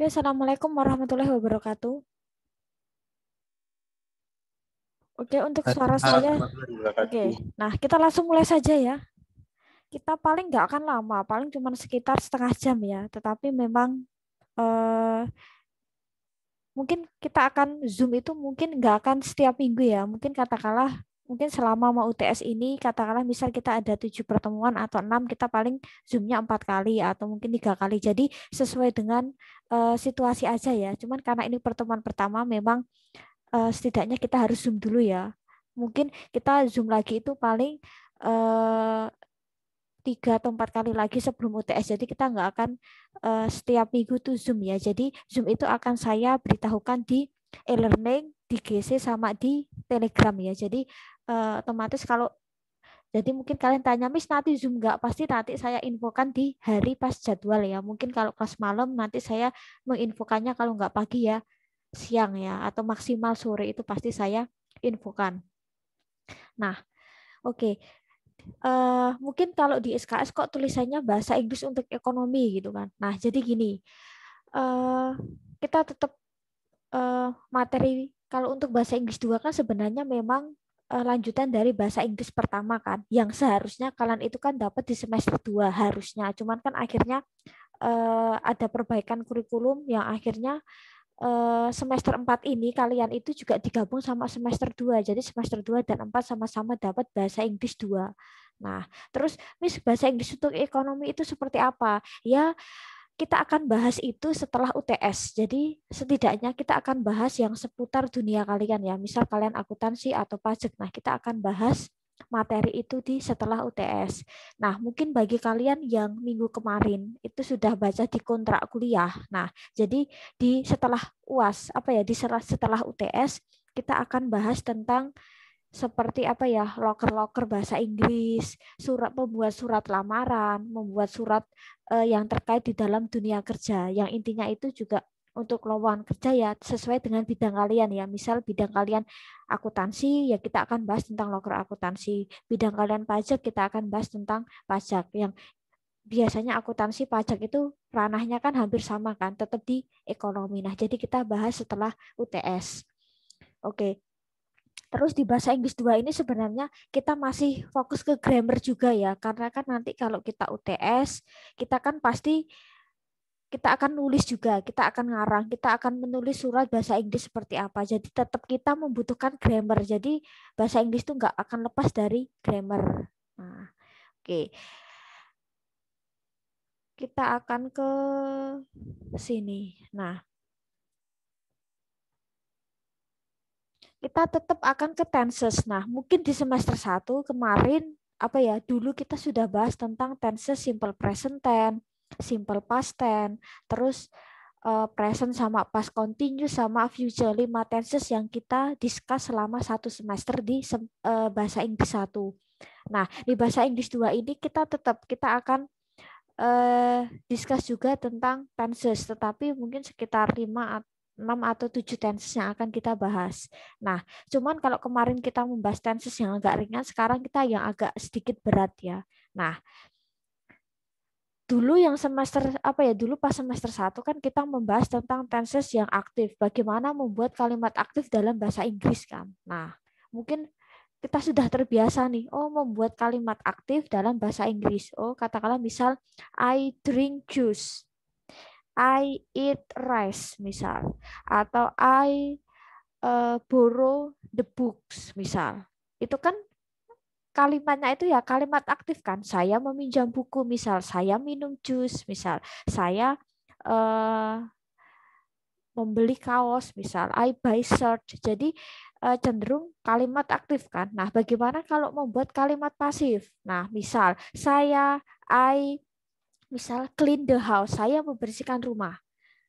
Oke, ya, Assalamualaikum warahmatullahi wabarakatuh. Oke, untuk suara saya. Oke, nah kita langsung mulai saja ya. Kita paling nggak akan lama, paling cuma sekitar setengah jam ya. Tetapi memang eh, mungkin kita akan zoom itu mungkin nggak akan setiap minggu ya. Mungkin katakanlah mungkin selama mau UTS ini katakanlah misal kita ada tujuh pertemuan atau enam kita paling zoomnya empat kali atau mungkin tiga kali jadi sesuai dengan uh, situasi aja ya cuman karena ini pertemuan pertama memang uh, setidaknya kita harus zoom dulu ya mungkin kita zoom lagi itu paling uh, tiga atau empat kali lagi sebelum UTS jadi kita nggak akan uh, setiap minggu tuh zoom ya jadi zoom itu akan saya beritahukan di e-learning di GC sama di Telegram ya. Jadi uh, otomatis kalau jadi mungkin kalian tanya, Miss nanti Zoom nggak? Pasti nanti saya infokan di hari pas jadwal ya. Mungkin kalau kelas malam nanti saya menginfokannya kalau nggak pagi ya siang ya. Atau maksimal sore itu pasti saya infokan. Nah, oke. Okay. Uh, eh, mungkin kalau di SKS kok tulisannya bahasa Inggris untuk ekonomi gitu kan. Nah, jadi gini. Uh, kita tetap uh, materi kalau untuk bahasa Inggris dua kan sebenarnya memang Eh, lanjutan dari bahasa Inggris pertama kan, yang seharusnya kalian itu kan dapat di semester 2 harusnya. Cuman kan akhirnya uh, ada perbaikan kurikulum yang akhirnya eh, semester 4 ini kalian itu juga digabung sama semester 2. Jadi semester 2 dan 4 sama-sama dapat bahasa Inggris 2. Nah, terus Miss bahasa Inggris untuk ekonomi itu seperti apa? Ya kita akan bahas itu setelah UTS. Jadi setidaknya kita akan bahas yang seputar dunia kalian ya. Misal kalian akuntansi atau pajak. Nah, kita akan bahas materi itu di setelah UTS. Nah, mungkin bagi kalian yang minggu kemarin itu sudah baca di kontrak kuliah. Nah, jadi di setelah UAS apa ya di setelah setelah UTS kita akan bahas tentang seperti apa ya loker-loker bahasa Inggris, surat membuat surat lamaran, membuat surat uh, yang terkait di dalam dunia kerja. Yang intinya itu juga untuk lowongan kerja ya sesuai dengan bidang kalian ya. Misal bidang kalian akuntansi ya kita akan bahas tentang loker akuntansi. Bidang kalian pajak kita akan bahas tentang pajak. Yang biasanya akuntansi pajak itu ranahnya kan hampir sama kan, tetap di ekonomi. Nah, jadi kita bahas setelah UTS. Oke, Terus di bahasa Inggris 2 ini sebenarnya kita masih fokus ke grammar juga ya, karena kan nanti kalau kita UTS, kita kan pasti kita akan nulis juga, kita akan ngarang, kita akan menulis surat bahasa Inggris seperti apa. Jadi tetap kita membutuhkan grammar. Jadi bahasa Inggris itu nggak akan lepas dari grammar. Nah, Oke, okay. kita akan ke sini. Nah, kita tetap akan ke tenses. Nah, mungkin di semester 1 kemarin apa ya, dulu kita sudah bahas tentang tenses simple present tense, simple past tense, terus uh, present sama past continuous sama future lima tenses yang kita discuss selama satu semester di uh, bahasa Inggris 1. Nah, di bahasa Inggris 2 ini kita tetap kita akan eh, discuss juga tentang tenses, tetapi mungkin sekitar 5 6 atau 7 tenses yang akan kita bahas. Nah, cuman kalau kemarin kita membahas tenses yang agak ringan, sekarang kita yang agak sedikit berat ya. Nah, dulu yang semester apa ya dulu pas semester satu kan kita membahas tentang tenses yang aktif, bagaimana membuat kalimat aktif dalam bahasa Inggris kan. Nah, mungkin kita sudah terbiasa nih, oh membuat kalimat aktif dalam bahasa Inggris. Oh, katakanlah misal I drink juice. I eat rice misal atau I uh, borrow the books misal. Itu kan kalimatnya itu ya kalimat aktif kan. Saya meminjam buku misal, saya minum jus misal, saya uh, membeli kaos misal, I buy shirt. Jadi uh, cenderung kalimat aktif kan. Nah, bagaimana kalau membuat kalimat pasif? Nah, misal saya I misal clean the house, saya membersihkan rumah.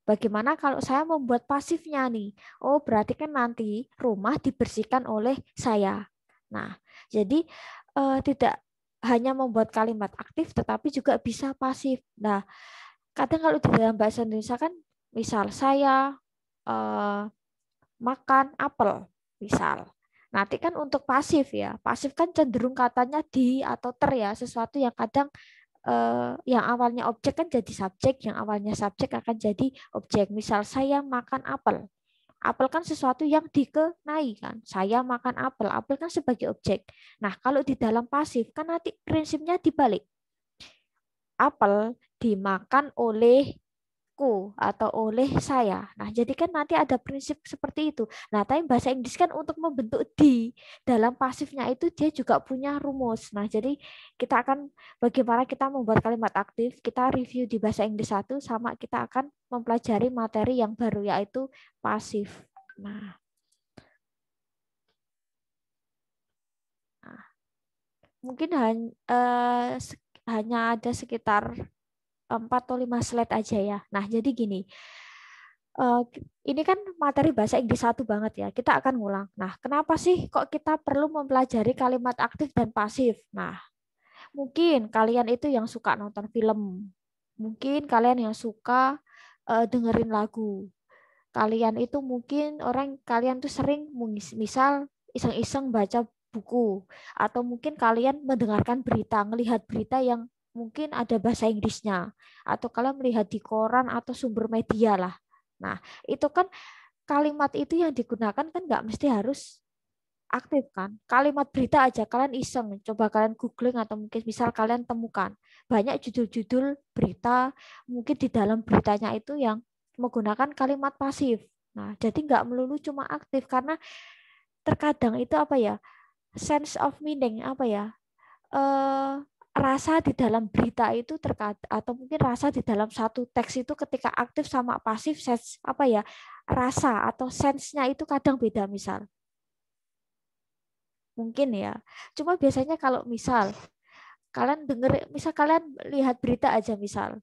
Bagaimana kalau saya membuat pasifnya nih? Oh, berarti kan nanti rumah dibersihkan oleh saya. Nah, jadi eh, tidak hanya membuat kalimat aktif tetapi juga bisa pasif. Nah, kadang kalau di dalam bahasa Indonesia kan misal saya eh, makan apel, misal. Nanti kan untuk pasif ya. Pasif kan cenderung katanya di atau ter ya, sesuatu yang kadang eh, yang awalnya objek kan jadi subjek, yang awalnya subjek akan jadi objek. Misal saya makan apel. Apel kan sesuatu yang dikenai kan. Saya makan apel. Apel kan sebagai objek. Nah, kalau di dalam pasif kan nanti prinsipnya dibalik. Apel dimakan oleh ku atau oleh saya. Nah, jadi kan nanti ada prinsip seperti itu. Nah, tapi bahasa Inggris kan untuk membentuk di dalam pasifnya itu dia juga punya rumus. Nah, jadi kita akan bagaimana kita membuat kalimat aktif, kita review di bahasa Inggris satu sama kita akan mempelajari materi yang baru yaitu pasif. Nah, nah mungkin eh, hanya ada sekitar 4 atau 5 slide aja ya. Nah, jadi gini. Eh, ini kan materi bahasa Inggris satu banget ya. Kita akan ngulang. Nah, kenapa sih kok kita perlu mempelajari kalimat aktif dan pasif? Nah, mungkin kalian itu yang suka nonton film. Mungkin kalian yang suka eh, dengerin lagu. Kalian itu mungkin orang kalian tuh sering misal iseng-iseng baca buku atau mungkin kalian mendengarkan berita, melihat berita yang mungkin ada bahasa Inggrisnya atau kalian melihat di koran atau sumber media lah. Nah, itu kan kalimat itu yang digunakan kan nggak mesti harus aktif kan. Kalimat berita aja kalian iseng, coba kalian googling atau mungkin misal kalian temukan banyak judul-judul berita, mungkin di dalam beritanya itu yang menggunakan kalimat pasif. Nah, jadi nggak melulu cuma aktif karena terkadang itu apa ya sense of meaning apa ya uh, rasa di dalam berita itu terkait atau mungkin rasa di dalam satu teks itu ketika aktif sama pasif sense apa ya rasa atau sensenya itu kadang beda misal mungkin ya cuma biasanya kalau misal kalian dengar misal kalian lihat berita aja misal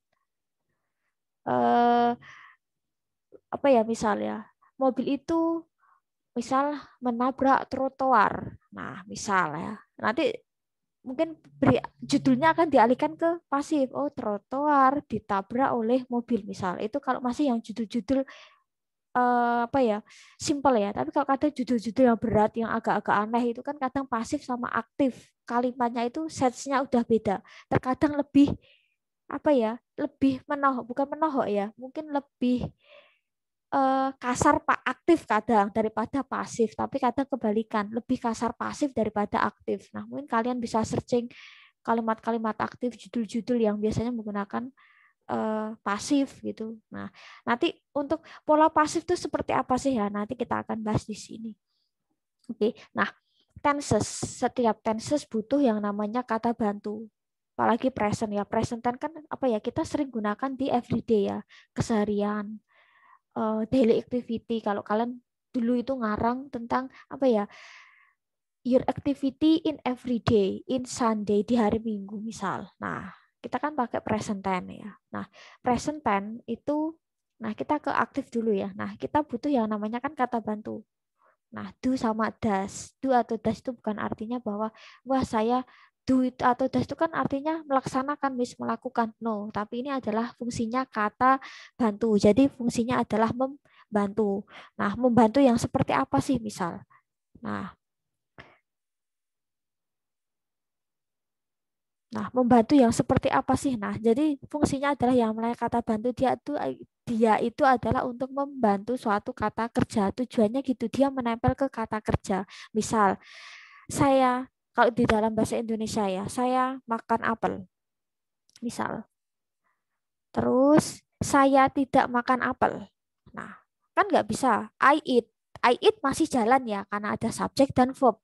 eh, apa ya misal ya mobil itu misal menabrak trotoar nah misal ya nanti mungkin beri judulnya akan dialihkan ke pasif. Oh, trotoar ditabrak oleh mobil misal. Itu kalau masih yang judul-judul eh, apa ya? simpel ya. Tapi kalau kadang judul-judul yang berat yang agak-agak aneh itu kan kadang pasif sama aktif. Kalimatnya itu setsnya udah beda. Terkadang lebih apa ya? lebih menohok, bukan menohok ya. Mungkin lebih eh, kasar pak aktif kadang daripada pasif, tapi kadang kebalikan, lebih kasar pasif daripada aktif. Nah, mungkin kalian bisa searching kalimat-kalimat aktif, judul-judul yang biasanya menggunakan eh, pasif gitu. Nah, nanti untuk pola pasif itu seperti apa sih ya? Nanti kita akan bahas di sini. Oke. Nah, tenses, setiap tenses butuh yang namanya kata bantu apalagi present ya present tense kan apa ya kita sering gunakan di everyday ya keseharian uh, daily activity. Kalau kalian dulu itu ngarang tentang apa ya? Your activity in every day, in Sunday di hari Minggu misal. Nah, kita kan pakai present tense ya. Nah, present tense itu nah kita ke aktif dulu ya. Nah, kita butuh yang namanya kan kata bantu. Nah, do sama das. Do atau das itu bukan artinya bahwa wah saya do it atau das itu kan artinya melaksanakan mis melakukan no tapi ini adalah fungsinya kata bantu jadi fungsinya adalah membantu nah membantu yang seperti apa sih misal nah Nah, membantu yang seperti apa sih? Nah, jadi fungsinya adalah yang mulai kata bantu dia itu dia itu adalah untuk membantu suatu kata kerja. Tujuannya gitu, dia menempel ke kata kerja. Misal, saya kalau di dalam bahasa Indonesia ya, saya makan apel. Misal. Terus saya tidak makan apel. Nah, kan nggak bisa. I eat. I eat masih jalan ya karena ada subjek dan verb.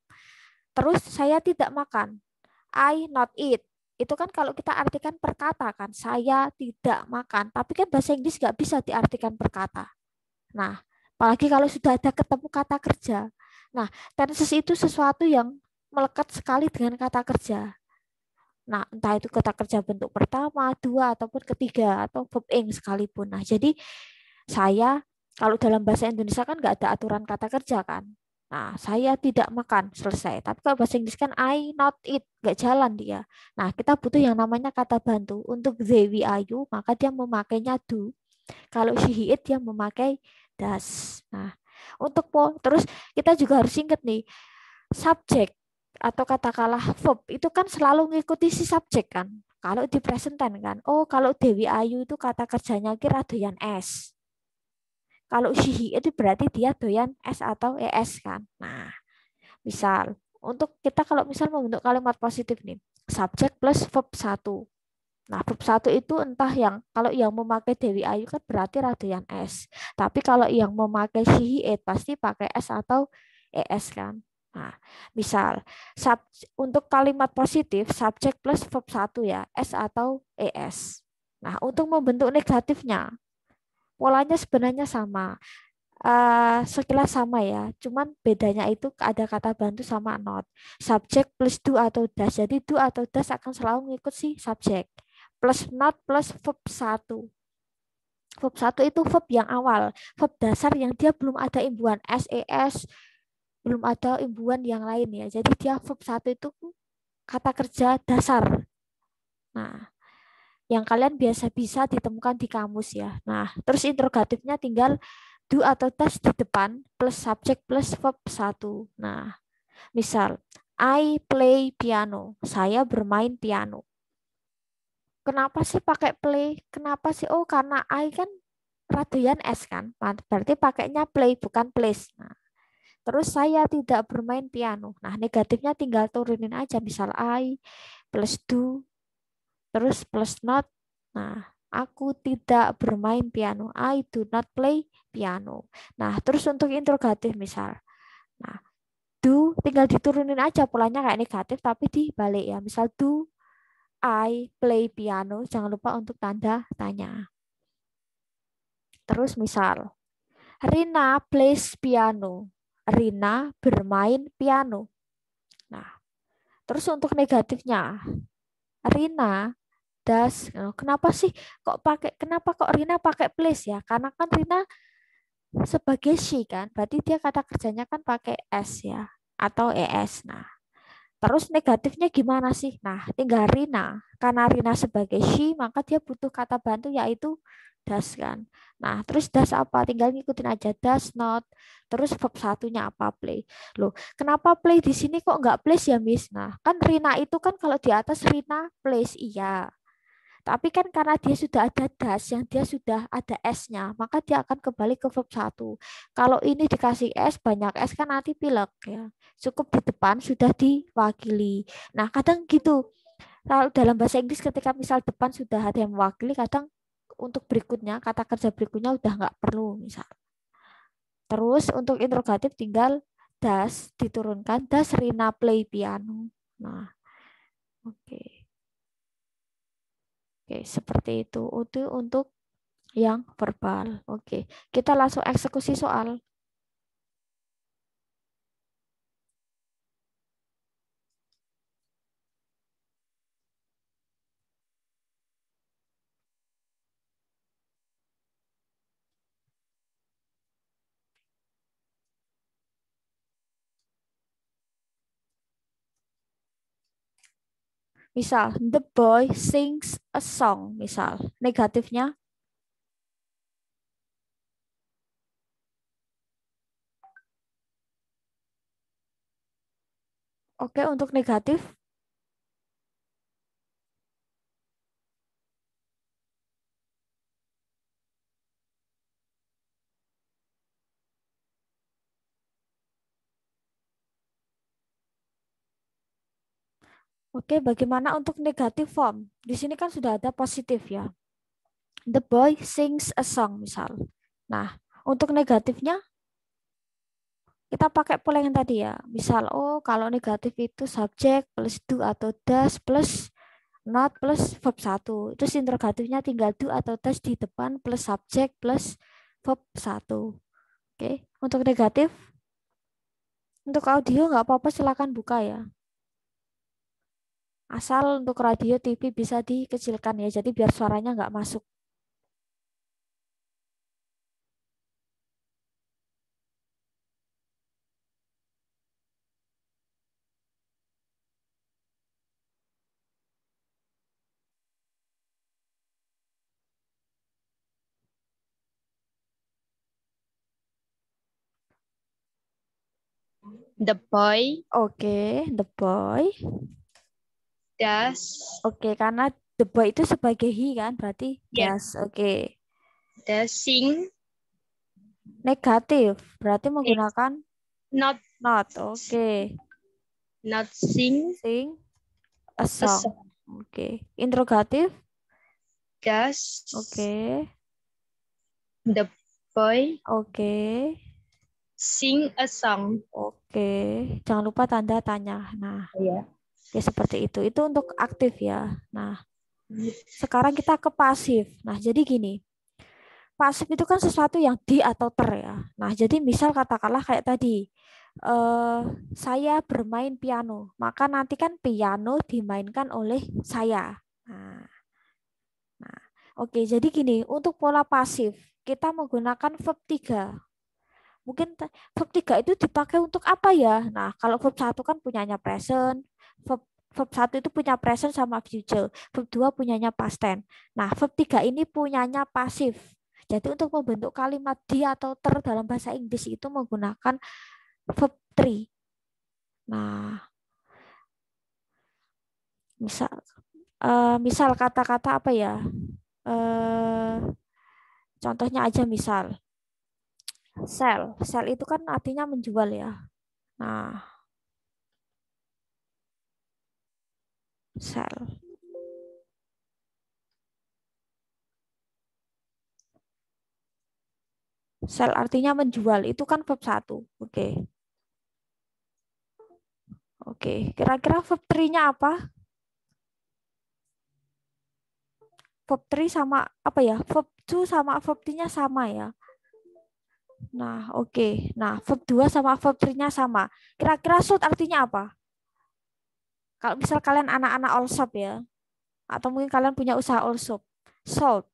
Terus saya tidak makan. I not eat. Itu kan kalau kita artikan perkata kan, saya tidak makan. Tapi kan bahasa Inggris nggak bisa diartikan perkata. Nah, apalagi kalau sudah ada ketemu kata kerja. Nah, tenses itu sesuatu yang melekat sekali dengan kata kerja. Nah, entah itu kata kerja bentuk pertama, dua, ataupun ketiga, atau verb ing sekalipun. Nah, jadi saya, kalau dalam bahasa Indonesia kan nggak ada aturan kata kerja kan. Nah, saya tidak makan, selesai. Tapi kalau bahasa Inggris kan I not eat, nggak jalan dia. Nah, kita butuh yang namanya kata bantu. Untuk Zewi Ayu, maka dia memakainya do. Kalau she eat, dia memakai das. Nah, untuk po, terus kita juga harus ingat nih, subjek atau katakanlah verb itu kan selalu mengikuti si subjek kan. Kalau di tense kan, oh kalau Dewi Ayu itu kata kerjanya kira doyan es. Kalau sihi itu berarti dia doyan s atau es kan. Nah, misal untuk kita kalau misal membentuk kalimat positif nih, subjek plus verb satu Nah, verb satu itu entah yang kalau yang memakai Dewi Ayu kan berarti Radian S. Tapi kalau yang memakai Shihi eh, pasti pakai S atau ES kan. Nah, misal sub, untuk kalimat positif subject plus verb 1 ya, S atau ES. Nah, untuk membentuk negatifnya polanya sebenarnya sama. Uh, sekilas sama ya, cuman bedanya itu ada kata bantu sama not. subject plus do atau das. Jadi do atau das akan selalu mengikut si subjek. Plus not plus verb 1. Verb 1 itu verb yang awal, verb dasar yang dia belum ada imbuhan s e S, belum ada imbuhan yang lain ya. Jadi dia verb satu itu kata kerja dasar. Nah, yang kalian biasa bisa ditemukan di kamus ya. Nah, terus interrogatifnya tinggal do atau das di depan plus subjek plus verb satu. Nah, misal I play piano. Saya bermain piano. Kenapa sih pakai play? Kenapa sih? Oh, karena I kan radian S kan, berarti pakainya play bukan place. Nah, Terus saya tidak bermain piano. Nah, negatifnya tinggal turunin aja. Misal I plus do, terus plus not. Nah, aku tidak bermain piano. I do not play piano. Nah, terus untuk interrogatif misal. Nah, do tinggal diturunin aja polanya kayak negatif tapi dibalik ya. Misal do I play piano. Jangan lupa untuk tanda tanya. Terus misal Rina plays piano. Rina bermain piano. Nah, terus untuk negatifnya, Rina das nah, kenapa sih kok pakai kenapa kok Rina pakai please ya? Karena kan Rina sebagai she kan, berarti dia kata kerjanya kan pakai s ya atau es. Nah, terus negatifnya gimana sih? Nah, tinggal Rina. Karena Rina sebagai she, maka dia butuh kata bantu yaitu das kan. Nah, terus das apa? Tinggal ngikutin aja das not. Terus verb satunya apa? Play. Loh, kenapa play di sini kok nggak place ya, Miss? Nah, kan Rina itu kan kalau di atas Rina place iya. Tapi kan karena dia sudah ada das yang dia sudah ada S-nya, maka dia akan kembali ke verb satu. Kalau ini dikasih S, banyak S kan nanti pilek ya. Cukup di depan sudah diwakili. Nah, kadang gitu. Kalau dalam bahasa Inggris ketika misal depan sudah ada yang mewakili, kadang untuk berikutnya, kata kerja berikutnya udah nggak perlu misal. Terus untuk interrogatif tinggal das diturunkan das Rina play piano. Nah, oke. Okay. Oke, okay, seperti itu. Itu untuk yang verbal. Oke, okay. kita langsung eksekusi soal. Misal, the boy sings a song. Misal, negatifnya Oke, untuk negatif Oke, bagaimana untuk negatif form? Di sini kan sudah ada positif ya. The boy sings a song misal. Nah, untuk negatifnya kita pakai pola yang tadi ya. Misal, oh kalau negatif itu subjek plus do atau does plus not plus verb 1. Terus interrogatifnya tinggal do atau does di depan plus subjek plus verb 1. Oke, untuk negatif, untuk audio nggak apa-apa silakan buka ya. Asal untuk radio, TV bisa dikecilkan ya, jadi biar suaranya nggak masuk. The boy. Oke, okay, the boy das. Oke, okay, karena the boy itu sebagai he kan, berarti yeah. Oke. Okay. sing. Negatif, berarti menggunakan It's not. Not, oke. Okay. Not sing. Sing. A song. song. Oke. Okay. Interrogatif. Das. Oke. Okay. The boy. Oke. Okay. Sing a song. Oke. Okay. Jangan lupa tanda tanya. Nah. Iya. Yeah ya seperti itu itu untuk aktif ya nah sekarang kita ke pasif nah jadi gini pasif itu kan sesuatu yang di atau ter ya nah jadi misal katakanlah kayak tadi eh, saya bermain piano maka nanti kan piano dimainkan oleh saya nah, nah oke jadi gini untuk pola pasif kita menggunakan verb tiga mungkin verb 3 itu dipakai untuk apa ya? Nah, kalau verb 1 kan punyanya present, verb verb 1 itu punya present sama future, verb 2 punyanya past tense. Nah, verb 3 ini punyanya pasif. Jadi untuk membentuk kalimat di atau ter dalam bahasa Inggris itu menggunakan verb 3. Nah, misal uh, misal kata-kata apa ya? Uh, contohnya aja misal sell. Sell itu kan artinya menjual ya. Nah, sel. Sel artinya menjual, itu kan verb 1. Oke. Okay. Oke, okay. kira-kira verb 3-nya apa? Verb 3 sama apa ya? Verb 2 sama verb 3-nya sama ya. Nah, oke. Okay. Nah, verb 2 sama verb 3-nya sama. Kira-kira should artinya apa? Kalau misal kalian anak-anak all shop ya, atau mungkin kalian punya usaha all shop, sold,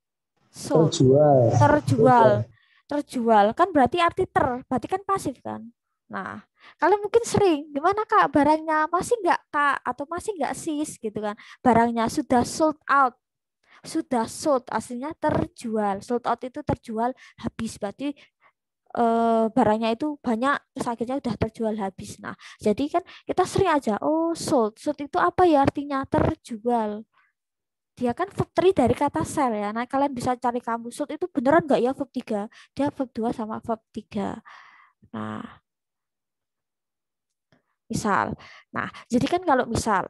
sold, terjual, terjual, terjual kan berarti arti ter, berarti kan pasif kan. Nah, kalian mungkin sering gimana kak barangnya masih nggak kak atau masih nggak sis gitu kan barangnya sudah sold out sudah sold aslinya terjual sold out itu terjual habis berarti eh, barangnya itu banyak terus akhirnya udah terjual habis. Nah, jadi kan kita sering aja oh sold. Sold itu apa ya artinya? Terjual. Dia kan verb 3 dari kata sell ya. Nah, kalian bisa cari kamu sold itu beneran nggak ya verb 3? Dia verb 2 sama verb 3. Nah, misal. Nah, jadi kan kalau misal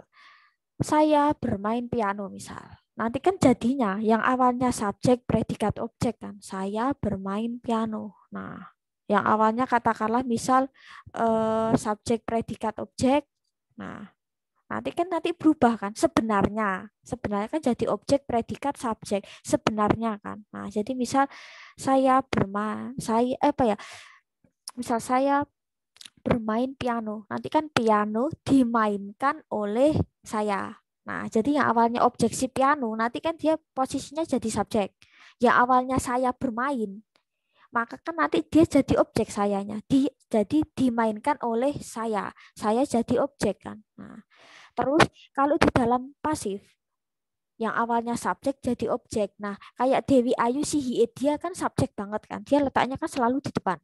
saya bermain piano misal. Nanti kan jadinya yang awalnya subjek, predikat, objek kan. Saya bermain piano. Nah, yang awalnya katakanlah misal eh, subjek predikat objek. Nah, nanti kan nanti berubah kan sebenarnya. Sebenarnya kan jadi objek predikat subjek sebenarnya kan. Nah, jadi misal saya bermain saya eh, apa ya? Misal saya bermain piano. Nanti kan piano dimainkan oleh saya. Nah, jadi yang awalnya objek si piano nanti kan dia posisinya jadi subjek. Yang awalnya saya bermain maka kan nanti dia jadi objek sayanya. Di, jadi dimainkan oleh saya. Saya jadi objek kan. Nah, terus kalau di dalam pasif yang awalnya subjek jadi objek. Nah, kayak Dewi Ayu sih dia kan subjek banget kan. Dia letaknya kan selalu di depan.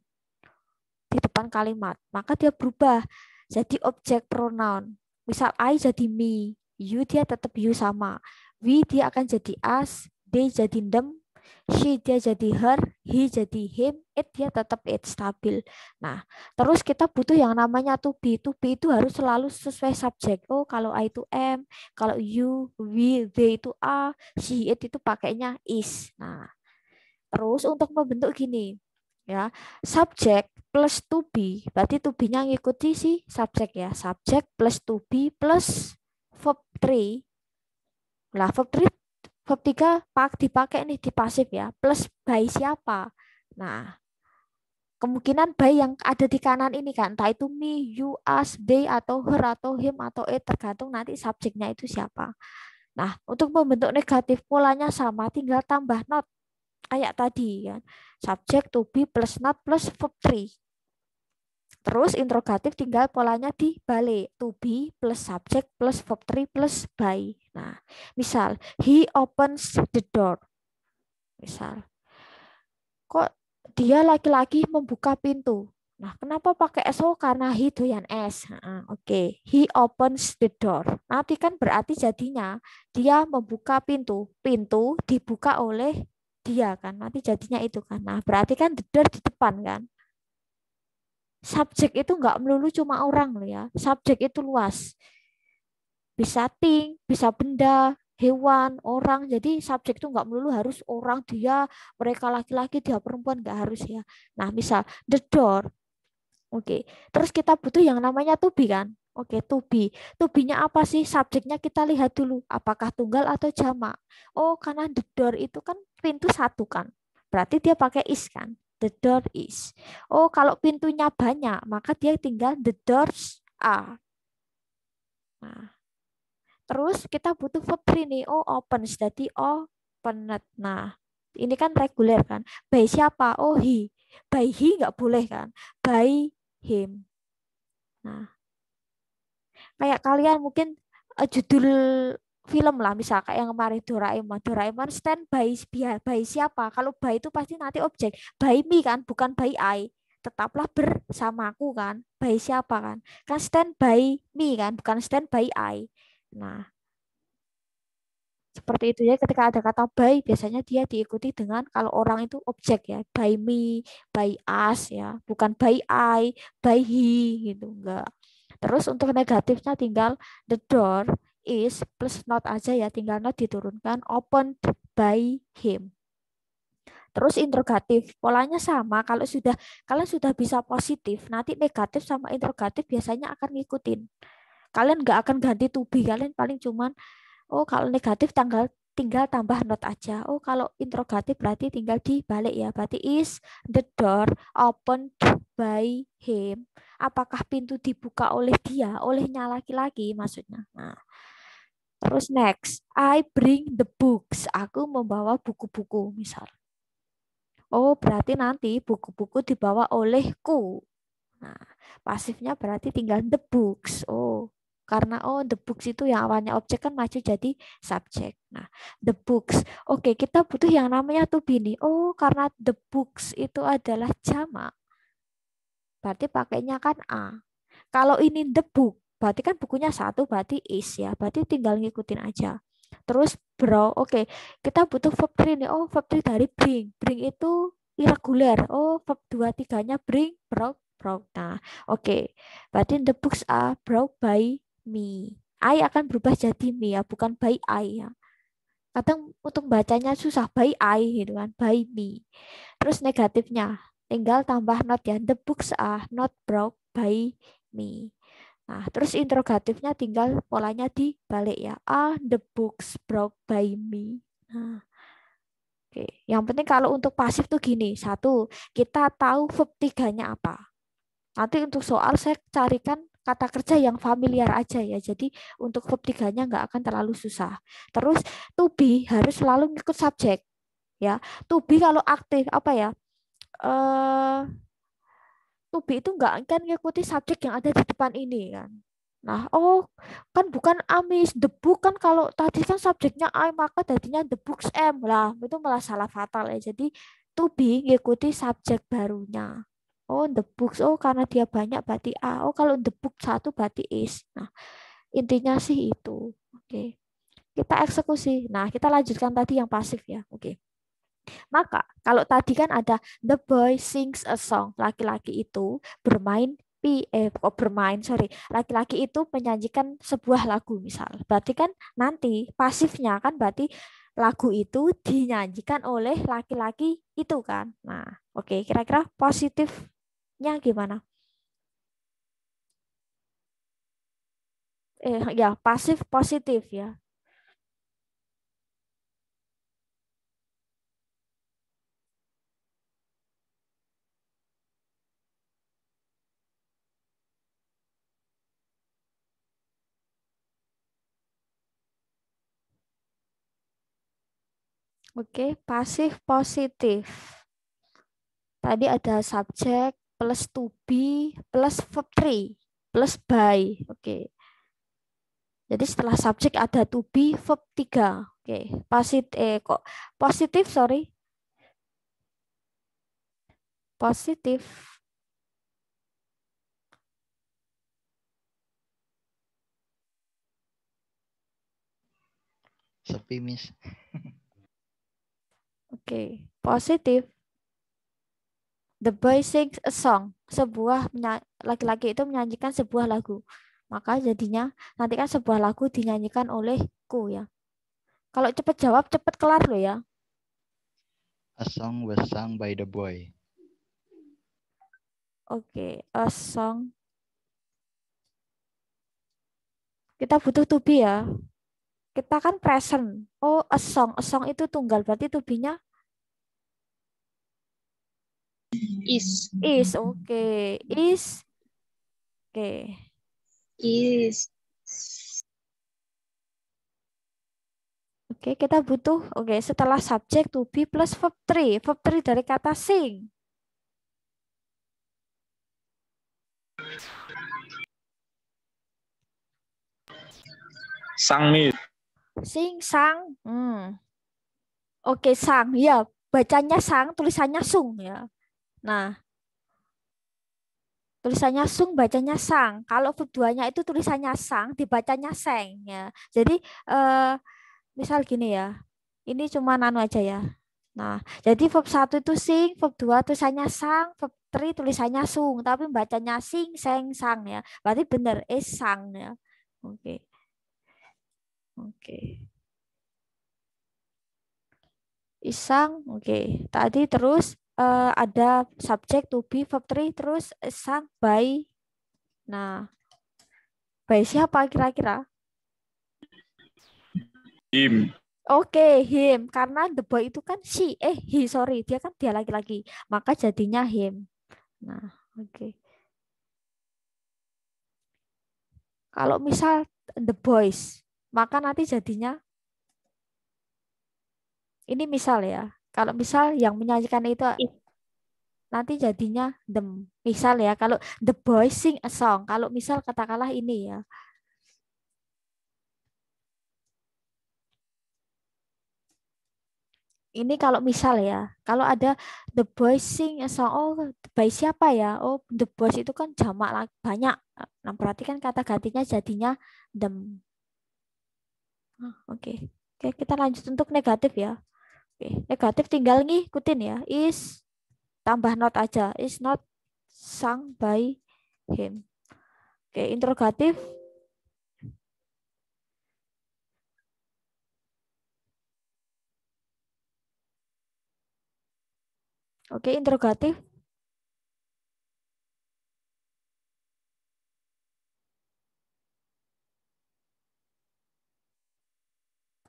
Di depan kalimat. Maka dia berubah jadi objek pronoun. Misal I jadi me, you dia tetap you sama. We dia akan jadi as, they jadi them, she dia jadi her, he jadi him, it dia tetap it stabil. Nah, terus kita butuh yang namanya to be. To be itu harus selalu sesuai subjek. Oh, kalau I itu am, kalau you, we, they itu a, she, it itu pakainya is. Nah, terus untuk membentuk gini, ya subjek plus to be berarti to be-nya ngikuti si subjek ya subjek plus to be plus verb 3 lah verb 3 Verb 3 pak dipakai nih di pasif ya, plus by siapa. Nah, kemungkinan by yang ada di kanan ini kan, entah itu me, you, us, they, atau her, atau him, atau it, tergantung nanti subjeknya itu siapa. Nah, untuk membentuk negatif polanya sama, tinggal tambah not. Kayak tadi ya, subjek to be plus not plus verb 3. Terus interrogatif tinggal polanya dibalik, to be plus subjek plus verb 3 plus by. Nah, misal he opens the door. Misal. Kok dia laki-laki membuka pintu? Nah, kenapa pakai SO? Karena he doyan S. Oke, okay. he opens the door. Nanti kan berarti jadinya dia membuka pintu. Pintu dibuka oleh dia kan. Nanti jadinya itu kan. Nah, berarti kan the door di depan kan. Subjek itu enggak melulu cuma orang loh ya. Subjek itu luas bisa ting, bisa benda, hewan, orang. Jadi subjek itu nggak melulu harus orang dia, mereka laki-laki, dia perempuan nggak harus ya. Nah misal the door, oke. Okay. Terus kita butuh yang namanya to kan. Oke, okay, to be. To apa sih? Subjeknya kita lihat dulu. Apakah tunggal atau jamak? Oh, karena the door itu kan pintu satu kan. Berarti dia pakai is kan. The door is. Oh, kalau pintunya banyak, maka dia tinggal the doors are. Nah, Terus kita butuh verb ini O oh, opens, jadi opened. Nah, ini kan reguler kan. By siapa? Oh he. By he nggak boleh kan. By him. Nah, kayak kalian mungkin eh, judul film lah misalnya kayak yang kemarin Doraemon Doraemon stand by by siapa kalau by itu pasti nanti objek by me kan bukan by I tetaplah bersamaku kan by siapa kan kan stand by me kan bukan stand by I Nah, seperti itu ya ketika ada kata by biasanya dia diikuti dengan kalau orang itu objek ya by me by us ya bukan by I by he gitu enggak terus untuk negatifnya tinggal the door is plus not aja ya tinggal not diturunkan open by him terus interrogatif polanya sama kalau sudah kalian sudah bisa positif nanti negatif sama interrogatif biasanya akan ngikutin kalian nggak akan ganti tubi kalian paling cuman oh kalau negatif tanggal tinggal tambah not aja. Oh, kalau interrogatif berarti tinggal dibalik ya. Berarti is the door opened by him? Apakah pintu dibuka oleh dia, olehnya laki-laki maksudnya. Nah. Terus next, I bring the books. Aku membawa buku-buku misal. Oh, berarti nanti buku-buku dibawa olehku. Nah, pasifnya berarti tinggal the books. Oh, karena oh the books itu yang awalnya objek kan maju jadi subjek. Nah, the books. Oke, okay, kita butuh yang namanya to be nih. Oh, karena the books itu adalah jamak. Berarti pakainya kan a. Kalau ini the book, berarti kan bukunya satu, berarti is ya. Berarti tinggal ngikutin aja. Terus bro, oke, okay. kita butuh verb three nih. Oh, verb three dari bring. Bring itu irregular. Oh, verb dua tiganya nya bring, bro broke. Nah, oke. Okay. Berarti the books are broke by me. I akan berubah jadi me ya, bukan by I ya. Kadang untuk bacanya susah by I gitu kan, by me. Terus negatifnya tinggal tambah not ya, the books are not broke by me. Nah, terus interrogatifnya tinggal polanya dibalik ya. Are the books broke by me? Nah, Oke, yang penting kalau untuk pasif tuh gini, satu kita tahu verb tiganya apa. Nanti untuk soal saya carikan kata kerja yang familiar aja ya. Jadi untuk verb tiganya nggak akan terlalu susah. Terus to be harus selalu ngikut subjek ya. To be kalau aktif apa ya? Eh uh, to be itu enggak akan mengikuti subjek yang ada di depan ini kan. Nah, oh kan bukan amis, the book kan kalau tadi kan subjeknya I maka tadinya the books M lah, itu malah salah fatal ya. Jadi to be ngikuti subjek barunya. Oh, the books. Oh, karena dia banyak berarti A. Oh, kalau the book satu berarti is. Nah, intinya sih itu. Oke. Okay. Kita eksekusi. Nah, kita lanjutkan tadi yang pasif ya. Oke. Okay. Maka kalau tadi kan ada the boy sings a song. Laki-laki itu bermain p eh kok bermain sorry laki-laki itu menyanyikan sebuah lagu misal berarti kan nanti pasifnya kan berarti lagu itu dinyanyikan oleh laki-laki itu kan nah oke okay, kira-kira positif nya gimana? Eh, ya, pasif positif ya. Oke, pasif positif. Tadi ada subjek, plus to be plus verb three plus by. Oke. Okay. Jadi setelah subjek ada to be verb tiga. Oke, okay. Pasit eh kok positif sorry. Positif sepi miss. Oke, okay. positif The boy sings a song. Sebuah laki-laki itu menyanyikan sebuah lagu. Maka jadinya nanti kan sebuah lagu dinyanyikan olehku ya. Kalau cepat jawab cepat kelar lo ya. A song was sung by the boy. Oke, okay, a song. Kita butuh to ya. Kita kan present. Oh, a song. A song itu tunggal berarti to nya Is. Is, oke. Okay. Is. Oke. Okay. Is. Oke, okay, kita butuh. Oke, okay, setelah subjek to be plus verb 3. Verb 3 dari kata sing. Sang mi. Sing sang. Hmm. Oke, okay, sang. Ya, bacanya sang, tulisannya sung ya. Nah, tulisannya sung bacanya sang. Kalau keduanya itu tulisannya sang dibacanya seng ya. Jadi eh, misal gini ya. Ini cuma nano aja ya. Nah, jadi verb 1 itu sing, verb 2 tulisannya sang, verb 3 tulisannya sung, tapi bacanya sing, seng, sang ya. Berarti benar eh sang ya. Oke. Okay. Oke. Okay. Isang, oke. Okay. Tadi terus uh, ada subjek to be verb 3 terus sang by nah by siapa kira-kira him oke okay, him karena the boy itu kan si eh he sorry dia kan dia laki-laki maka jadinya him nah oke okay. kalau misal the boys maka nanti jadinya ini misal ya kalau misal yang menyanyikan itu iya. nanti jadinya dem. Misal ya, kalau the boy sing a song. Kalau misal katakanlah ini ya. Ini kalau misal ya, kalau ada the boy sing a song, oh the boys siapa ya? Oh the boys itu kan jamak banyak. Nah, berarti kan kata gantinya jadinya dem. Ah, oke, okay. oke okay, kita lanjut untuk negatif ya. Oke, negatif tinggal ngikutin ya. Is tambah not aja. Is not sung by him. Oke, interrogatif Oke, interrogatif.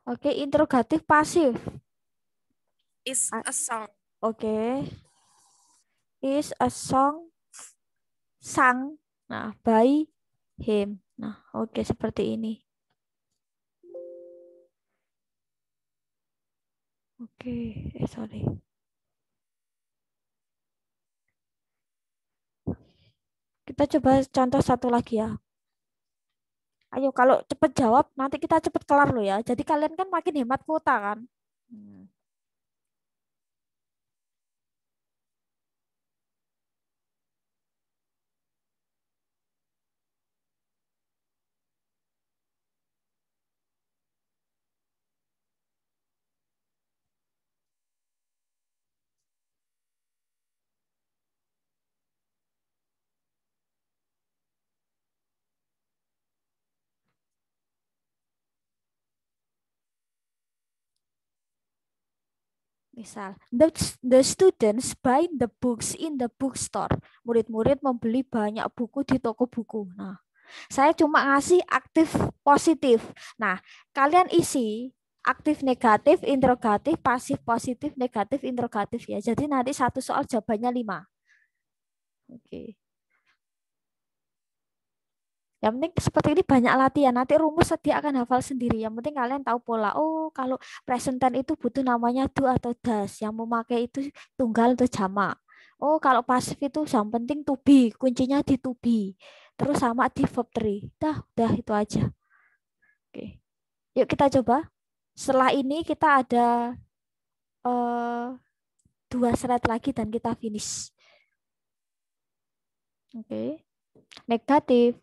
Oke, interrogatif pasif. Is ah. a song. Oke. Okay. Is a song sang. Nah, by him. Nah, oke okay, seperti ini. Oke, okay. eh sorry. Kita coba contoh satu lagi ya. Ayo kalau cepat jawab nanti kita cepat kelar lo ya. Jadi kalian kan makin hemat kuota kan. Hmm. Misal, the, the students buy the books in the bookstore. Murid-murid membeli banyak buku di toko buku. Nah, saya cuma ngasih aktif positif. Nah, kalian isi aktif negatif, interrogatif, pasif positif, negatif, interrogatif ya. Jadi nanti satu soal jawabannya lima. Oke. Okay. Yang penting seperti ini banyak latihan. Nanti rumus dia akan hafal sendiri. Yang penting kalian tahu pola. Oh, kalau present itu butuh namanya do atau does. Yang memakai itu tunggal atau jamak. Oh, kalau pasif itu yang penting to be. Kuncinya di to be. Terus sama di verb three Dah, dah itu aja. Oke. Yuk kita coba. Setelah ini kita ada uh, dua slide lagi dan kita finish. Oke. Negatif.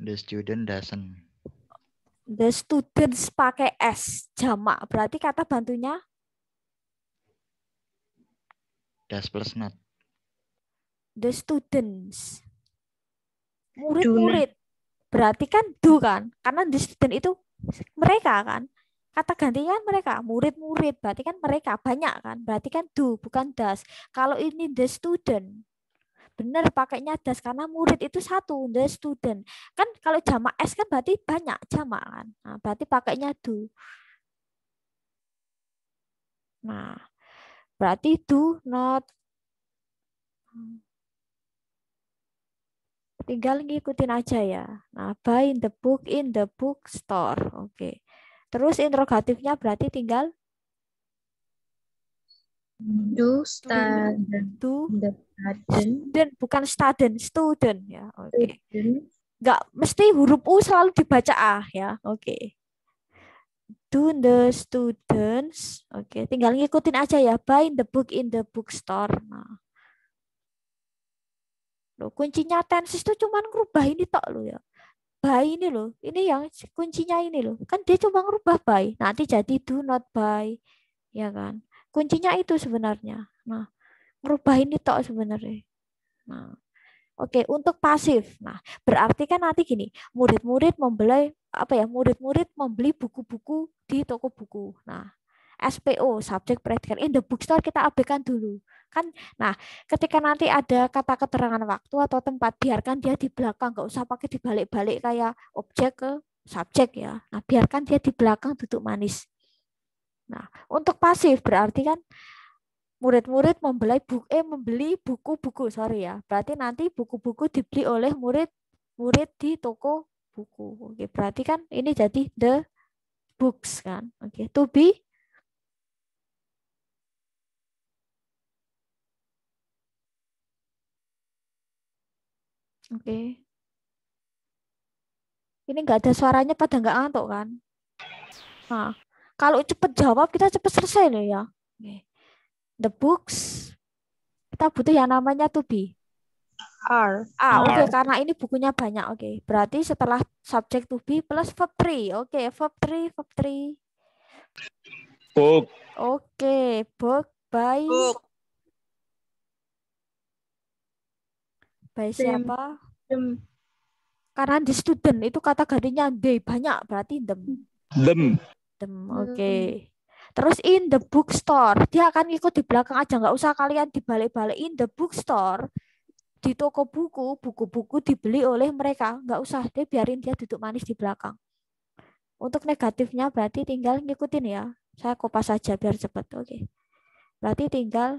The student doesn't. The students pakai S jamak. Berarti kata bantunya does plus not. The students. Murid-murid. Berarti kan do kan? Karena the student itu mereka kan. Kata gantinya kan mereka, murid-murid. Berarti kan mereka banyak kan? Berarti kan do bukan das. Kalau ini the student, benar pakainya das karena murid itu satu the student kan kalau jamak s kan berarti banyak jamak kan nah, berarti pakainya do nah berarti do not tinggal ngikutin aja ya nah buy in the book in the bookstore oke okay. terus interrogatifnya berarti tinggal Do student. Do student, bukan student, student ya. Oke. Okay. Enggak mesti huruf U selalu dibaca A ya. Oke. Okay. Do the students. Oke, okay. tinggal ngikutin aja ya. Buy the book in the bookstore. Nah. Loh, kuncinya tenses itu cuma ngerubah ini tok lo ya. Buy ini loh. Ini yang kuncinya ini loh. Kan dia cuma ngerubah buy. Nanti jadi do not buy. Ya kan? kuncinya itu sebenarnya nah merubah ini tok sebenarnya nah Oke, untuk pasif. Nah, berarti kan nanti gini, murid-murid membeli apa ya? Murid-murid membeli buku-buku di toko buku. Nah, SPO, subject predicate, in the bookstore kita abaikan dulu. Kan nah, ketika nanti ada kata keterangan waktu atau tempat, biarkan dia di belakang, nggak usah pakai dibalik-balik kayak objek ke subjek ya. Nah, biarkan dia di belakang duduk manis. Nah, untuk pasif berarti kan murid-murid membeli buku eh membeli buku-buku sorry ya berarti nanti buku-buku dibeli oleh murid-murid di toko buku oke berarti kan ini jadi the books kan oke to be oke ini enggak ada suaranya pada enggak ngantuk kan nah kalau cepat jawab kita cepat selesai loh ya. The books kita butuh yang namanya to be. R. Ah, oke okay, karena ini bukunya banyak. Oke. Okay. Berarti setelah subject to be plus verb 3. Oke, okay, verb 3, verb 3. Book. Oke, okay, book by book. By siapa? Them. Karena di student itu kata gantinya they banyak berarti them. Them macam. Oke. Okay. Hmm. Terus in the bookstore, dia akan ikut di belakang aja, nggak usah kalian dibalik-balik. In the bookstore, di toko buku, buku-buku dibeli oleh mereka, nggak usah dia biarin dia duduk manis di belakang. Untuk negatifnya berarti tinggal ngikutin ya. Saya kopas saja biar cepat. Oke. Okay. Berarti tinggal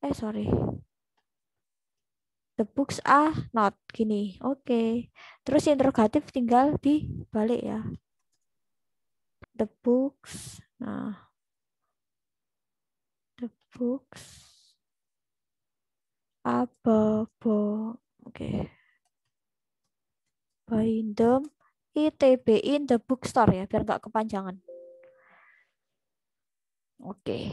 eh sorry. The books are not gini. Oke. Okay. Terus interrogatif tinggal dibalik ya the books. Nah, the books apa oke Okay. buy them ITB in the bookstore ya, biar nggak kepanjangan. Oke. Okay.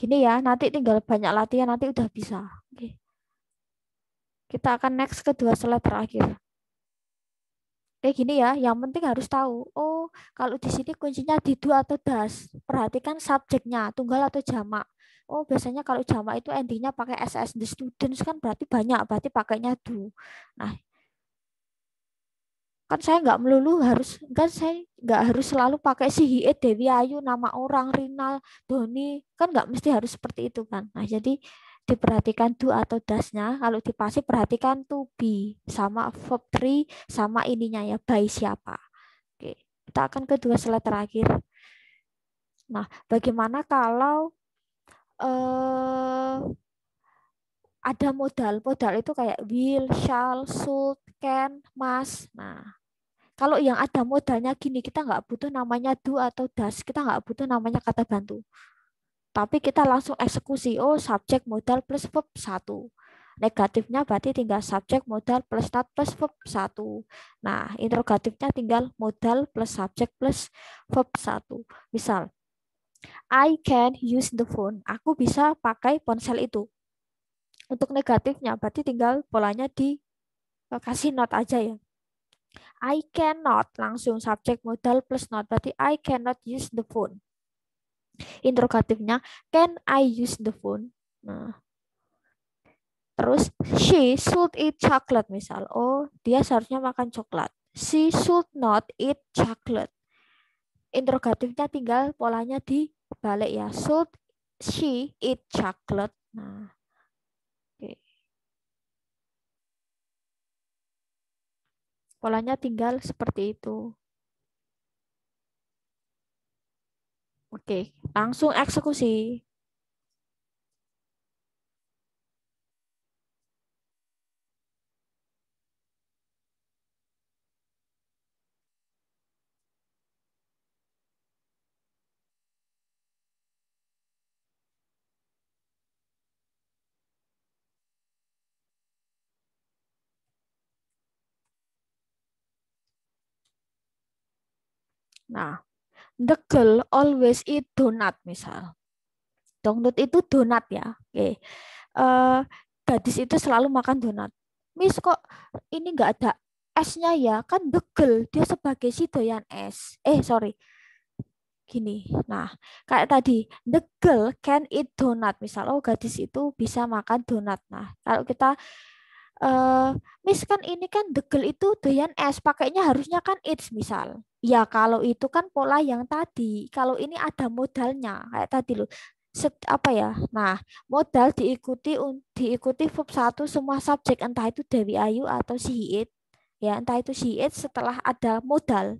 Gini ya, nanti tinggal banyak latihan, nanti udah bisa. Oke. Okay. Kita akan next kedua dua slide terakhir kayak eh, gini ya yang penting harus tahu oh kalau di sini kuncinya didu atau das perhatikan subjeknya tunggal atau jamak oh biasanya kalau jamak itu endingnya pakai ss the students kan berarti banyak berarti pakainya do nah kan saya nggak melulu harus kan saya nggak harus selalu pakai si Hie Dewi Ayu nama orang Rinal Doni kan nggak mesti harus seperti itu kan nah jadi diperhatikan do atau dasnya kalau di pasif perhatikan to be sama verb three sama ininya ya by siapa oke kita akan ke dua slide terakhir nah bagaimana kalau eh, ada modal modal itu kayak will shall should can must nah kalau yang ada modalnya gini kita nggak butuh namanya do atau das kita nggak butuh namanya kata bantu tapi kita langsung eksekusi oh subjek modal plus verb satu. negatifnya berarti tinggal subjek modal plus stat plus verb satu. nah interrogatifnya tinggal modal plus subjek plus verb satu. misal I can use the phone aku bisa pakai ponsel itu untuk negatifnya berarti tinggal polanya di eh, kasih not aja ya I cannot langsung subjek modal plus not berarti I cannot use the phone Interrogatifnya, can I use the phone? Nah. Terus, she should eat chocolate misal. Oh, dia seharusnya makan coklat. She should not eat chocolate. Interrogatifnya tinggal polanya dibalik ya. Should she eat chocolate? Nah. polanya tinggal seperti itu. Oke, langsung eksekusi. Nah, the girl always eat donut misal. Donut itu donat ya. Oke. Okay. Uh, eh, gadis itu selalu makan donat. Miss kok ini nggak ada esnya ya? Kan the girl dia sebagai si doyan es. Eh sorry. Gini. Nah, kayak tadi the girl can eat donut misal. Oh, gadis itu bisa makan donat. Nah, kalau kita uh, Miss kan ini kan degel itu doyan es, pakainya harusnya kan it's misal. Ya kalau itu kan pola yang tadi, kalau ini ada modalnya kayak tadi loh. Set, apa ya? Nah, modal diikuti diikuti verb satu semua subjek entah itu Dewi Ayu atau si it. Ya, entah itu si it setelah ada modal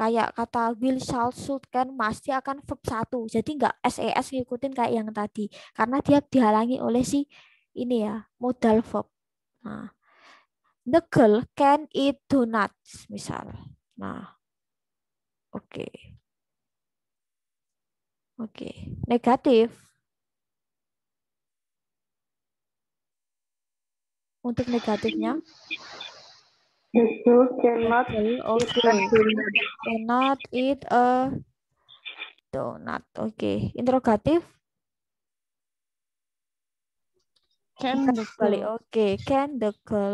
kayak kata will, shall, should, can, pasti akan verb satu. Jadi enggak SES ngikutin kayak yang tadi. Karena dia dihalangi oleh si ini ya, modal verb. Nah, the girl can eat donuts misal. Nah, oke. Okay. Oke, okay. negatif. Untuk negatifnya? The girl cannot okay. eat cannot eat a donut. Oke, okay. interrogatif? Can iya, the girl... Oke, okay. can the girl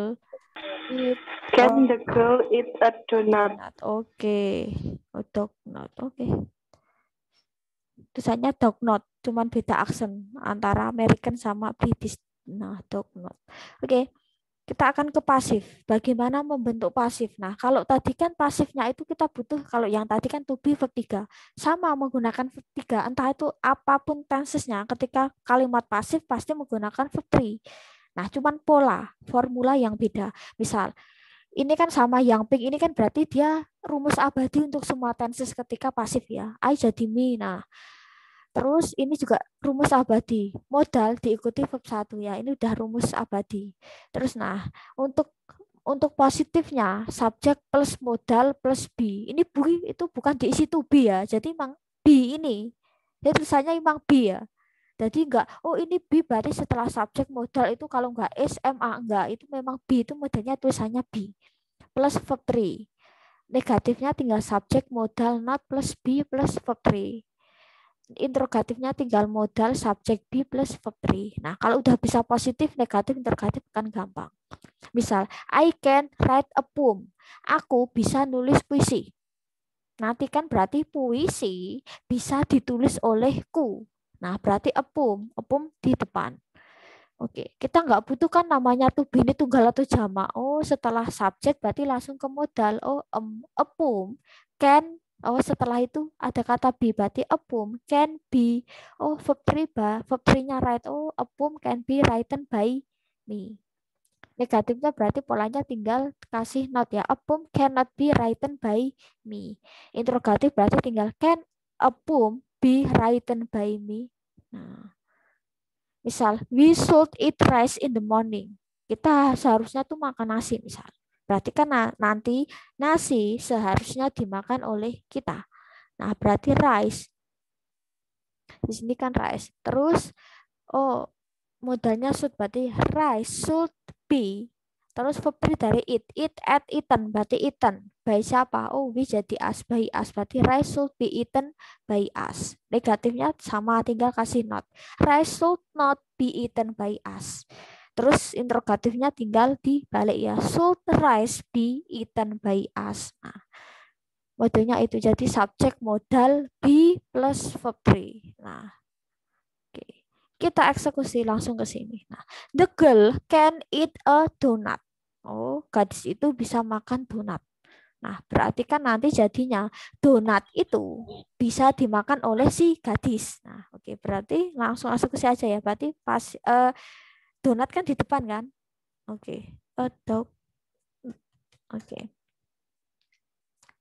eat Can the girl eat a donut? donut. Oke. Okay. Oh, donut. Oke. Okay. Tulisannya donut, cuman beda aksen antara American sama British. Nah, donut. Oke. Okay kita akan ke pasif. Bagaimana membentuk pasif? Nah, kalau tadi kan pasifnya itu kita butuh, kalau yang tadi kan to be verb 3. Sama menggunakan verb 3, entah itu apapun tensesnya, ketika kalimat pasif pasti menggunakan verb 3. Nah, cuman pola, formula yang beda. Misal, ini kan sama yang pink, ini kan berarti dia rumus abadi untuk semua tenses ketika pasif ya. I jadi me. Nah, Terus ini juga rumus abadi. Modal diikuti verb 1 ya. Ini udah rumus abadi. Terus nah, untuk untuk positifnya subjek plus modal plus B. Ini B itu bukan diisi to B ya. Jadi memang B ini. Jadi tulisannya memang B ya. Jadi enggak, oh ini B berarti setelah subjek modal itu kalau enggak S, M, A, enggak. Itu memang B, itu modalnya tulisannya B. Plus verb 3. Negatifnya tinggal subjek modal not plus B plus verb 3 interrogatifnya tinggal modal subjek B plus verb 3. Nah, kalau udah bisa positif, negatif, interrogatif kan gampang. Misal, I can write a poem. Aku bisa nulis puisi. Nanti kan berarti puisi bisa ditulis olehku. Nah, berarti a poem, a poem di depan. Oke, kita nggak butuhkan namanya tuh bini tunggal atau jama. Oh, setelah subjek berarti langsung ke modal. Oh, um, a poem can Oh, setelah itu ada kata be berarti a poem can be. Oh, verb 3 ba, verb 3-nya right. Oh, a poem can be written by me. Negatifnya berarti polanya tinggal kasih not ya. A poem cannot be written by me. Interrogatif berarti tinggal can a poem be written by me. Nah, misal we should eat rice in the morning. Kita seharusnya tuh makan nasi misal. Berarti kan na nanti nasi seharusnya dimakan oleh kita. Nah, berarti rice. Di sini kan rice. Terus, oh, modalnya should berarti rice should be. Terus verb dari eat eat at eaten, berarti eaten. By siapa? Oh, we jadi as, by as. Berarti rice should be eaten by us. Negatifnya sama, tinggal kasih not. Rice should not be eaten by us. Terus interrogatifnya tinggal dibalik ya. Should rice be eaten by us? Nah, modelnya itu jadi subjek modal be plus verb be. Nah, oke. Okay. Kita eksekusi langsung ke sini. Nah, the girl can eat a donut. Oh, gadis itu bisa makan donat. Nah, berarti kan nanti jadinya donat itu bisa dimakan oleh si gadis. Nah, oke, okay. berarti langsung eksekusi aja ya. Berarti pas uh, donat kan di depan kan? Oke. Okay. A dog. Oke. Okay.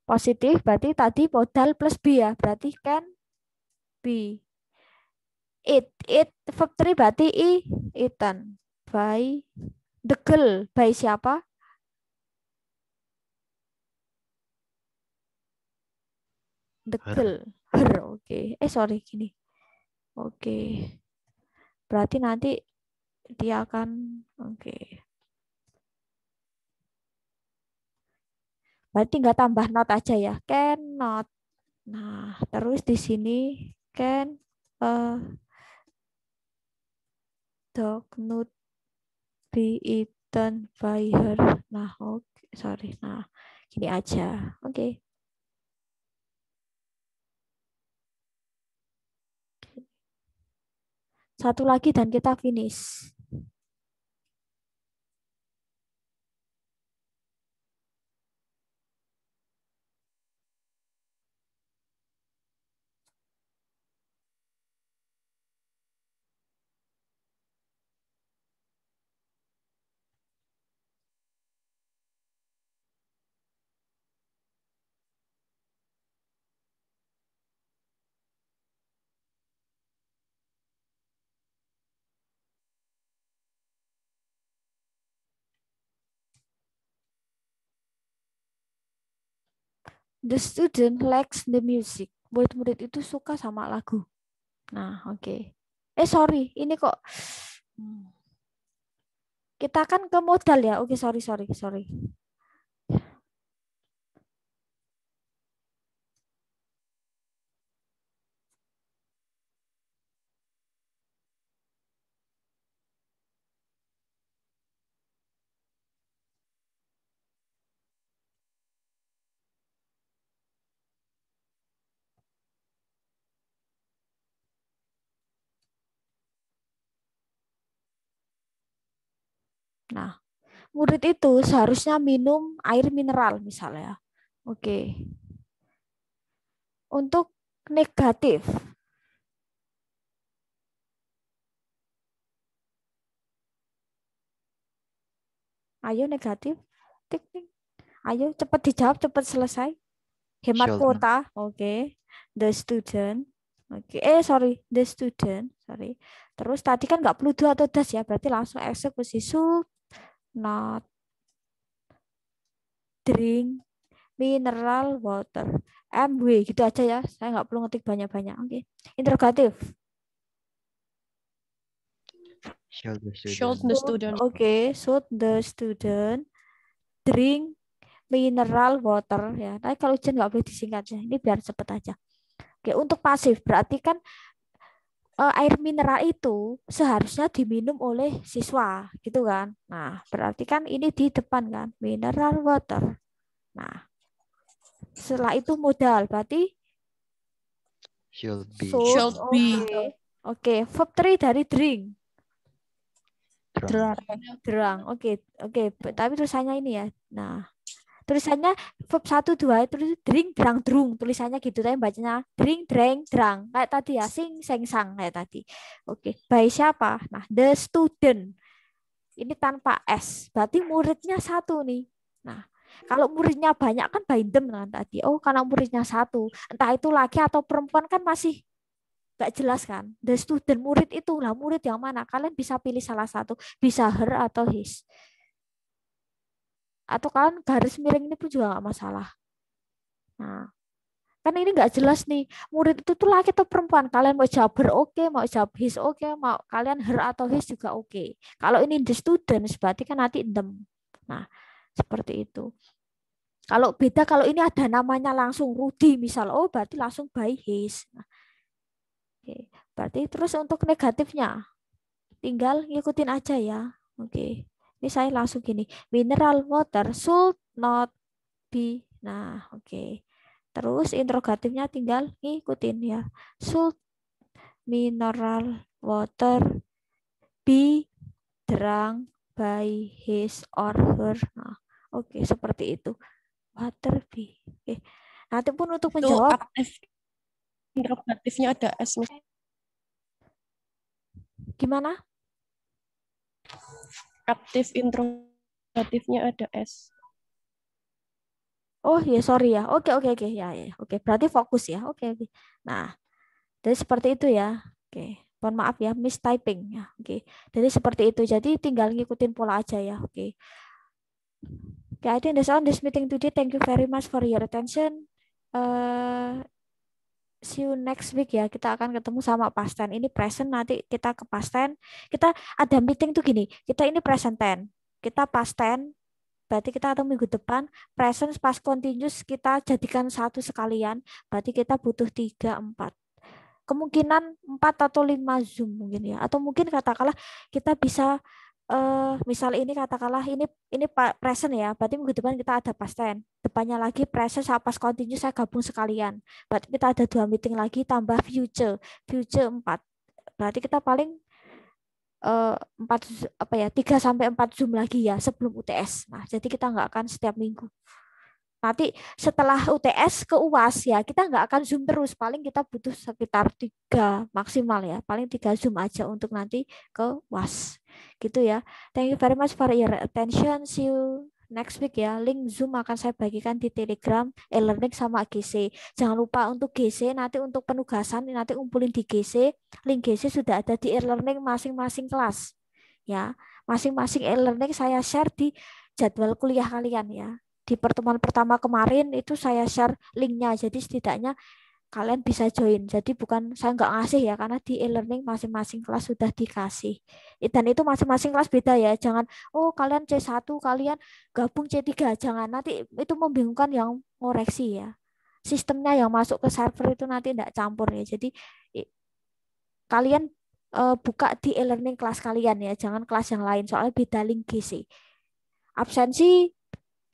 Positif berarti tadi modal plus B ya. Berarti kan B. It. It. factory berarti I. Eaten. By. girl By siapa? The girl. Oke. Okay. Eh sorry gini. Oke. Okay. Berarti nanti dia akan oke. Okay. Berarti nggak tambah not aja ya. Can not. Nah, terus di sini can uh, dog not be eaten by her. Nah, oke, okay. sorry. Nah, gini aja. Oke. Okay. Satu lagi dan kita finish. The student likes the music. Murid-murid itu suka sama lagu. Nah, oke. Okay. Eh, sorry. Ini kok... Hmm. Kita kan ke modal ya. Oke, okay, sorry, sorry, sorry. murid itu seharusnya minum air mineral misalnya. Oke. Untuk negatif. Ayo negatif. Ayo cepat dijawab, cepat selesai. Hemat Children. kuota. Oke. Okay. The student. Oke, okay. eh sorry, the student, sorry. Terus tadi kan nggak perlu dua atau das ya, berarti langsung eksekusi sub not drink mineral water. MW gitu aja ya. Saya nggak perlu ngetik banyak-banyak. Oke. Okay. Interrogatif. Should the student. Oke, okay. should the student drink mineral water ya. Tapi kalau ujian nggak boleh disingkat ya. Ini biar cepet aja. Oke, okay. untuk pasif berarti kan Eh, air mineral itu seharusnya diminum oleh siswa gitu kan. Nah, berarti kan ini di depan kan, mineral water. Nah, setelah itu modal berarti should be. Should, should be. Oke, okay. okay. verb dari drink. Drang, drang. Oke, okay. oke, okay. tapi tulisannya ini ya. Nah, tulisannya verb satu dua itu drink drang drung tulisannya gitu tapi bacanya drink drang drang kayak tadi ya sing seng sang kayak tadi oke okay. by siapa nah the student ini tanpa s berarti muridnya satu nih nah kalau muridnya banyak kan by them kan tadi oh karena muridnya satu entah itu laki atau perempuan kan masih gak jelas kan the student murid itu lah murid yang mana kalian bisa pilih salah satu bisa her atau his atau kalian garis miring ini pun juga nggak masalah. Nah, kan ini nggak jelas nih murid itu tuh laki atau perempuan. Kalian mau jawab her oke, mau jawab his oke, mau kalian her atau his juga oke. Kalau ini the students berarti kan nanti them. Nah, seperti itu. Kalau beda kalau ini ada namanya langsung Rudi misal, oh berarti langsung by his. Nah, Oke, berarti terus untuk negatifnya tinggal ngikutin aja ya. Oke. Ini saya langsung gini, mineral water should not be. Nah, oke. Okay. Terus interrogatifnya tinggal ngikutin ya. Should mineral water be drunk by his or her. Nah, oke, okay, seperti itu. Water be. Oke. Okay. Nanti pun untuk itu menjawab aktif. Interrogatifnya ada S. Gimana? aktif introvertifnya ada S. Oh ya sorry ya. Oke oke oke ya ya. Oke berarti fokus ya. Oke oke. Nah jadi seperti itu ya. Oke. Mohon maaf ya miss typing ya. Oke. Jadi seperti itu. Jadi tinggal ngikutin pola aja ya. Oke. Okay, I think that's all this meeting today. Thank you very much for your attention. Uh, see you next week ya. Kita akan ketemu sama pasten Ini present nanti kita ke pasten Kita ada meeting tuh gini. Kita ini present ten Kita pasten berarti kita atau minggu depan present pas continuous kita jadikan satu sekalian berarti kita butuh tiga empat kemungkinan empat atau lima Zoom mungkin ya. Atau mungkin katakanlah kita bisa uh, misal ini katakanlah ini ini present ya, berarti minggu depan kita ada past tense. Depannya lagi present sama past continue saya gabung sekalian. Berarti kita ada dua meeting lagi tambah future, future empat. Berarti kita paling eh, empat apa ya tiga sampai empat zoom lagi ya sebelum UTS. Nah, jadi kita nggak akan setiap minggu nanti setelah UTS ke UAS ya kita nggak akan zoom terus paling kita butuh sekitar tiga maksimal ya paling tiga zoom aja untuk nanti ke UAS gitu ya thank you very much for your attention see you next week ya link zoom akan saya bagikan di telegram e-learning eh, sama GC jangan lupa untuk GC nanti untuk penugasan nanti umpulin di GC link GC sudah ada di e-learning masing-masing kelas ya masing-masing e-learning saya share di jadwal kuliah kalian ya di pertemuan pertama kemarin itu saya share linknya jadi setidaknya kalian bisa join jadi bukan saya nggak ngasih ya karena di e-learning masing-masing kelas sudah dikasih dan itu masing-masing kelas beda ya jangan oh kalian C1 kalian gabung C3 jangan nanti itu membingungkan yang ngoreksi ya sistemnya yang masuk ke server itu nanti tidak campur ya jadi kalian e, buka di e-learning kelas kalian ya, jangan kelas yang lain soalnya beda link GC. Absensi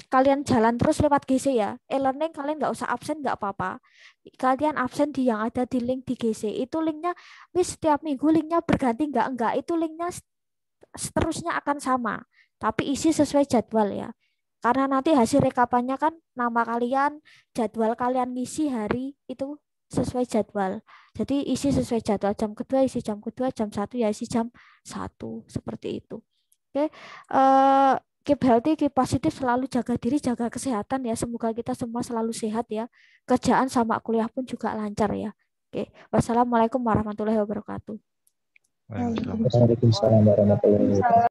kalian jalan terus lewat GC ya. E-learning kalian nggak usah absen nggak apa-apa. Kalian absen di yang ada di link di GC. Itu linknya, mis setiap minggu linknya berganti nggak nggak. Itu linknya seterusnya akan sama. Tapi isi sesuai jadwal ya. Karena nanti hasil rekapannya kan nama kalian, jadwal kalian ngisi hari itu sesuai jadwal. Jadi isi sesuai jadwal jam kedua, isi jam kedua, jam satu ya isi jam satu seperti itu. Oke, okay. uh, eh, keep healthy, keep positif, selalu jaga diri, jaga kesehatan ya. Semoga kita semua selalu sehat ya. Kerjaan sama kuliah pun juga lancar ya. Oke. Wassalamualaikum warahmatullahi wabarakatuh. Waalaikumsalam warahmatullahi wabarakatuh.